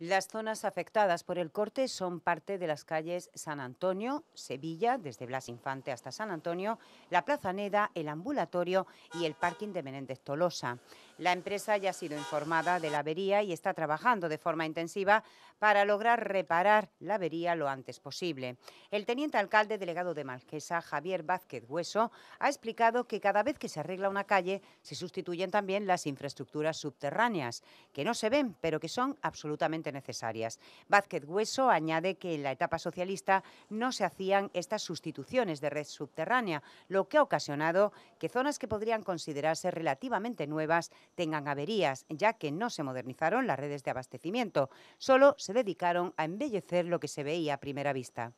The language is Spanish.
Las zonas afectadas por el corte son parte de las calles San Antonio, Sevilla, desde Blas Infante hasta San Antonio, la Plaza Neda, el ambulatorio y el parking de Menéndez Tolosa. La empresa ya ha sido informada de la avería y está trabajando de forma intensiva para lograr reparar la avería lo antes posible. El teniente alcalde delegado de Malquesa, Javier Vázquez Hueso, ha explicado que cada vez que se arregla una calle se sustituyen también las infraestructuras subterráneas, que no se ven, pero que son absolutamente necesarias. Vázquez Hueso añade que en la etapa socialista no se hacían estas sustituciones de red subterránea, lo que ha ocasionado que zonas que podrían considerarse relativamente nuevas tengan averías, ya que no se modernizaron las redes de abastecimiento, solo se dedicaron a embellecer lo que se veía a primera vista.